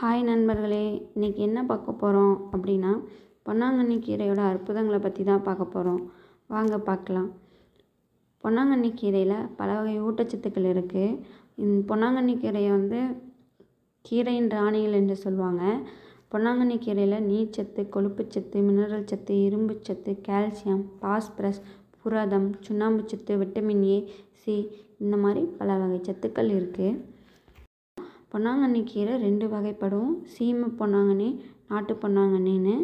hi நண்பர்களே இன்றைக்கி என்ன பார்க்க போகிறோம் அப்படின்னா பொன்னாங்கண்ணி கீரையோட அற்புதங்களை பற்றி தான் பார்க்க போகிறோம் வாங்க பார்க்கலாம் பொன்னாங்கண்ணி கீரையில் பல வகை ஊட்டச்சத்துக்கள் இருக்குது பொன்னாங்கண்ணி கீரையை வந்து கீரையின் ராணிகள் என்று சொல்லுவாங்க பொன்னாங்கண்ணி கீரையில் கொழுப்பு கொழுப்புச்சத்து மினரல் சத்து இரும்புச்சத்து கால்சியம் பாஸ்பரஸ் புரதம் சுண்ணாம்புச்சத்து விட்டமின் ஏ சி இந்த மாதிரி பல வகை சத்துக்கள் இருக்குது பொன்னாங்கண்ணி கீரை ரெண்டு வகைப்படும் சீமை பொன்னாங்கண்ணி நாட்டு பொன்னாங்கண்ணின்னு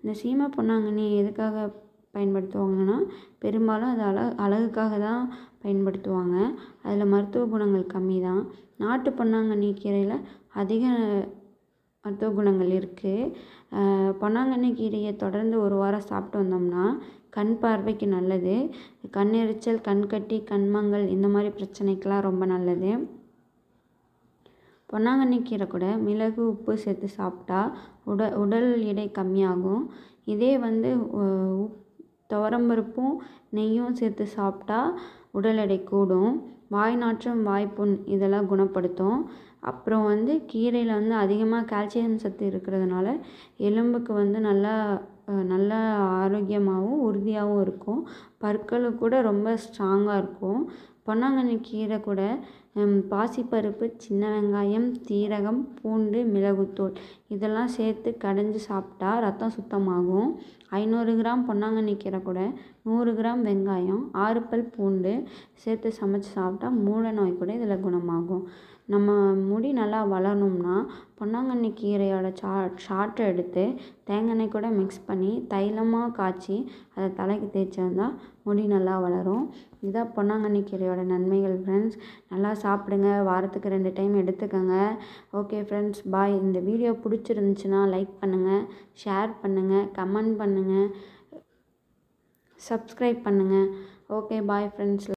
இந்த சீமை பொன்னாங்கண்ணி எதுக்காக பயன்படுத்துவாங்கன்னா பெரும்பாலும் அது அழ அழகுக்காக தான் பயன்படுத்துவாங்க அதில் மருத்துவ குணங்கள் கம்மி தான் நாட்டு பொன்னாங்கண்ணி கீரையில் அதிக மருத்துவ குணங்கள் இருக்குது பொன்னாங்கண்ணி கீரையை தொடர்ந்து ஒரு வாரம் சாப்பிட்டு வந்தோம்னா கண் பார்வைக்கு நல்லது கண் எரிச்சல் கண் கட்டி கண்மங்கள் இந்த மாதிரி பிரச்சனைக்கெலாம் ரொம்ப நல்லது பொன்னாங்கண்ணி கீரை கூட மிளகு உப்பு சேர்த்து சாப்பிட்டா உட உடல் எடை கம்மியாகும் இதே வந்து துவரம்பருப்பும் நெய்யும் சேர்த்து சாப்பிட்டா உடல் எடை கூடும் வாய் நாற்றம் வாய்ப்புண் இதெல்லாம் குணப்படுத்தும் அப்புறம் வந்து கீரையில் வந்து அதிகமாக கால்சியம் சத்து இருக்கிறதுனால எலும்புக்கு வந்து நல்லா நல்லா ஆரோக்கியமாகவும் உறுதியாகவும் இருக்கும் பற்களும் கூட ரொம்ப ஸ்ட்ராங்காக இருக்கும் பொன்னாங்கண்ணி கீரை கூட பாசிப்பருப்பு சின்ன வெங்காயம் சீரகம் பூண்டு மிளகுத்தூள் இதெல்லாம் சேர்த்து கடைஞ்சி சாப்பிட்டா ரத்தம் சுத்தமாகும் ஐநூறு கிராம் பொன்னாங்கண்ணி கீரை கூட நூறு கிராம் வெங்காயம் ஆறு பல் பூண்டு சேர்த்து சமைச்சு சாப்பிட்டா சாப்பிட்டா மூல நோய் கூட இதில் குணமாகும் நம்ம முடி நல்லா வளரணும்னா பொன்னாங்கண்ணி கீரையோட சா சாற்றை எடுத்து தேங்காய் கூட மிக்ஸ் பண்ணி தைலமாக காய்ச்சி அதை தலைக்கு தேய்ச்சி வந்தால் முடி நல்லா வளரும் இதான் பொன்னாங்கண்ணி கீரையோட நன்மைகள் ஃப்ரெண்ட்ஸ் நல்லா சாப்பிடுங்க வாரத்துக்கு ரெண்டு டைம் எடுத்துக்கோங்க ஓகே ஃப்ரெண்ட்ஸ் பாய் இந்த வீடியோ பிடிச்சிருந்துச்சுன்னா லைக் பண்ணுங்கள் ஷேர் பண்ணுங்கள் கமெண்ட் பண்ணுங்கள் சப்ஸ்கிரைப் பண்ணுங்கள் ஓகே பாய் ஃப்ரெண்ட்ஸ்